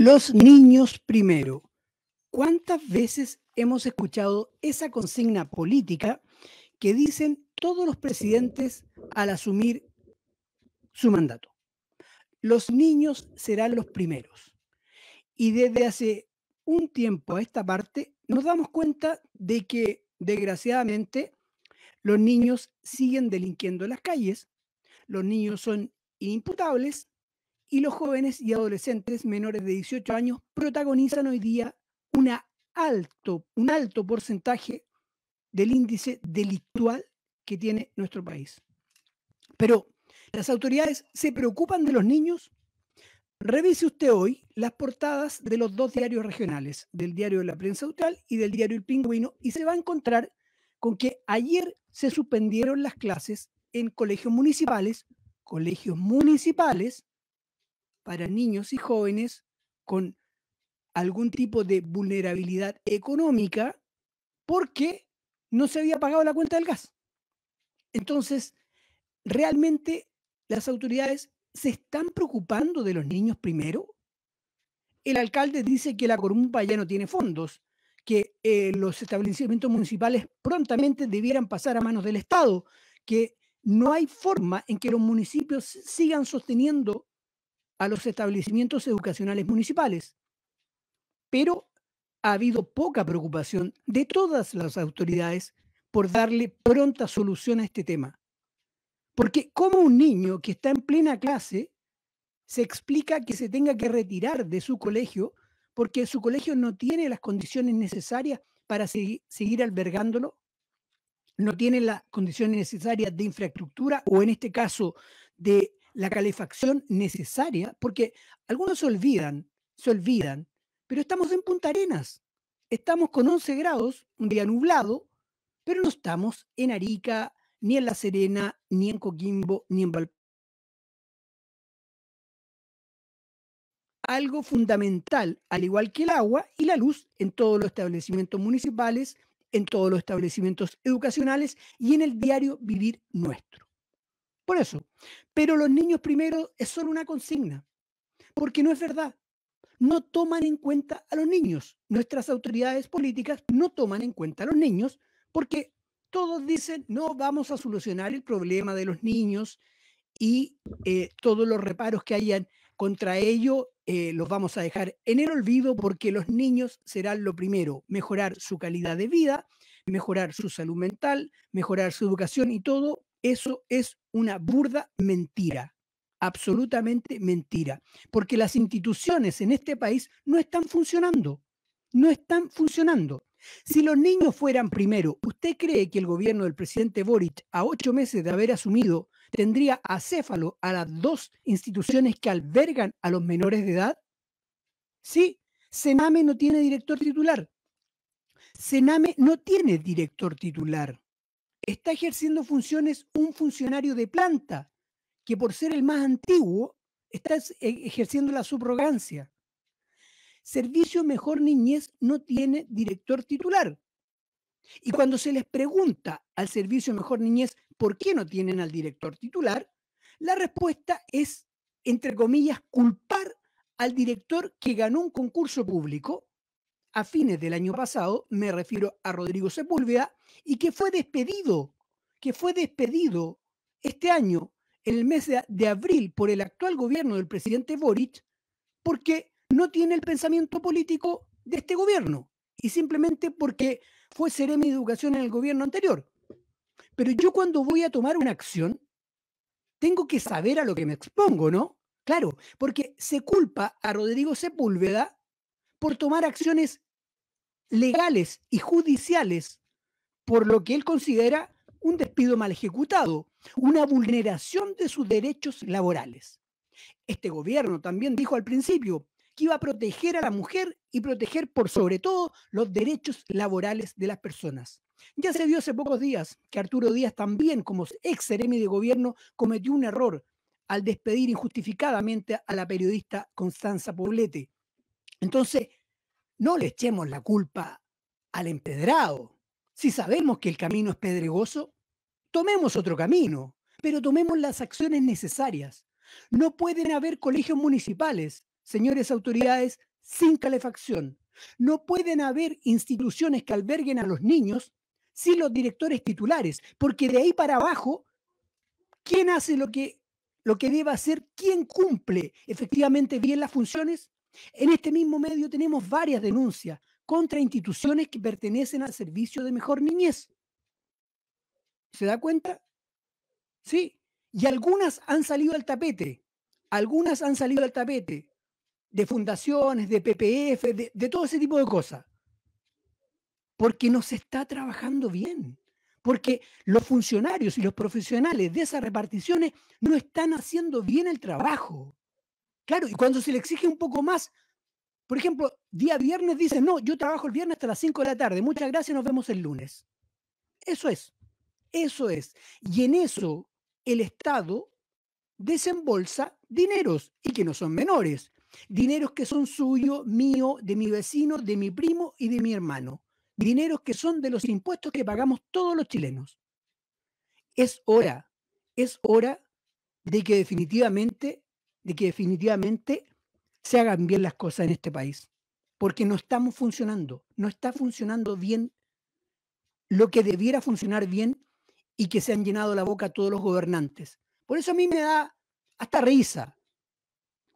Los niños primero. ¿Cuántas veces hemos escuchado esa consigna política que dicen todos los presidentes al asumir su mandato? Los niños serán los primeros. Y desde hace un tiempo a esta parte nos damos cuenta de que, desgraciadamente, los niños siguen delinquiendo en las calles, los niños son inimputables y los jóvenes y adolescentes menores de 18 años protagonizan hoy día alto, un alto porcentaje del índice delictual que tiene nuestro país. Pero las autoridades se preocupan de los niños. Revise usted hoy las portadas de los dos diarios regionales, del diario de la prensa austral y del diario El Pingüino, y se va a encontrar con que ayer se suspendieron las clases en colegios municipales, colegios municipales para niños y jóvenes con algún tipo de vulnerabilidad económica porque no se había pagado la cuenta del gas. Entonces, ¿realmente las autoridades se están preocupando de los niños primero? El alcalde dice que la Corumpa ya no tiene fondos, que eh, los establecimientos municipales prontamente debieran pasar a manos del Estado, que no hay forma en que los municipios sigan sosteniendo a los establecimientos educacionales municipales. Pero ha habido poca preocupación de todas las autoridades por darle pronta solución a este tema. Porque como un niño que está en plena clase se explica que se tenga que retirar de su colegio porque su colegio no tiene las condiciones necesarias para seguir albergándolo? ¿No tiene las condiciones necesarias de infraestructura o en este caso de la calefacción necesaria, porque algunos se olvidan, se olvidan, pero estamos en Punta Arenas. Estamos con 11 grados, un día nublado, pero no estamos en Arica, ni en La Serena, ni en Coquimbo, ni en Valparaíso. Algo fundamental, al igual que el agua y la luz, en todos los establecimientos municipales, en todos los establecimientos educacionales y en el diario vivir nuestro. Por eso. Pero los niños primero es solo una consigna, porque no es verdad. No toman en cuenta a los niños. Nuestras autoridades políticas no toman en cuenta a los niños porque todos dicen, no vamos a solucionar el problema de los niños y eh, todos los reparos que hayan contra ello eh, los vamos a dejar en el olvido porque los niños serán lo primero, mejorar su calidad de vida, mejorar su salud mental, mejorar su educación y todo eso es una burda mentira, absolutamente mentira, porque las instituciones en este país no están funcionando, no están funcionando. Si los niños fueran primero, ¿usted cree que el gobierno del presidente Boric, a ocho meses de haber asumido, tendría acéfalo a las dos instituciones que albergan a los menores de edad? Sí, Sename no tiene director titular. Sename no tiene director titular está ejerciendo funciones un funcionario de planta, que por ser el más antiguo, está eh, ejerciendo la subrogancia. Servicio Mejor Niñez no tiene director titular. Y cuando se les pregunta al Servicio Mejor Niñez por qué no tienen al director titular, la respuesta es, entre comillas, culpar al director que ganó un concurso público a fines del año pasado, me refiero a Rodrigo Sepúlveda, y que fue despedido, que fue despedido este año, en el mes de, abril, por el actual gobierno del presidente Boric, porque no tiene el pensamiento político de este gobierno, y simplemente porque fue seremi de educación en el gobierno anterior. Pero yo cuando voy a tomar una acción, tengo que saber a lo que me expongo, ¿no? Claro, porque se culpa a Rodrigo Sepúlveda por tomar acciones legales y judiciales por lo que él considera un despido mal ejecutado, una vulneración de sus derechos laborales. Este gobierno también dijo al principio que iba a proteger a la mujer y proteger por sobre todo los derechos laborales de las personas. Ya se vio hace pocos días que Arturo Díaz también, como ex seremi de gobierno, cometió un error al despedir injustificadamente a la periodista Constanza Poblete, entonces, no le echemos la culpa al empedrado. Si sabemos que el camino es pedregoso, tomemos otro camino, pero tomemos las acciones necesarias. No pueden haber colegios municipales, señores autoridades, sin calefacción. No pueden haber instituciones que alberguen a los niños sin los directores titulares, porque de ahí para abajo, ¿quién hace lo que, lo que debe hacer? ¿Quién cumple efectivamente bien las funciones? En este mismo medio tenemos varias denuncias contra instituciones que pertenecen al servicio de mejor niñez. ¿Se da cuenta? Sí. Y algunas han salido al tapete. Algunas han salido al tapete de fundaciones, de PPF, de, de todo ese tipo de cosas. Porque no se está trabajando bien. Porque los funcionarios y los profesionales de esas reparticiones no están haciendo bien el trabajo. Claro, y cuando se le exige un poco más, por ejemplo, día viernes dice, no, yo trabajo el viernes hasta las 5 de la tarde, muchas gracias, nos vemos el lunes. Eso es, eso es. Y en eso el Estado desembolsa dineros y que no son menores. Dineros que son suyo mío, de mi vecino, de mi primo y de mi hermano. Dineros que son de los impuestos que pagamos todos los chilenos. Es hora, es hora de que definitivamente de que definitivamente se hagan bien las cosas en este país, porque no estamos funcionando, no está funcionando bien lo que debiera funcionar bien y que se han llenado la boca todos los gobernantes. Por eso a mí me da hasta risa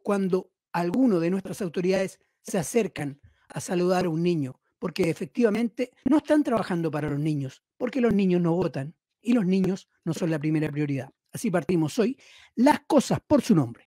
cuando alguno de nuestras autoridades se acercan a saludar a un niño, porque efectivamente no están trabajando para los niños, porque los niños no votan y los niños no son la primera prioridad. Así partimos hoy. Las cosas por su nombre.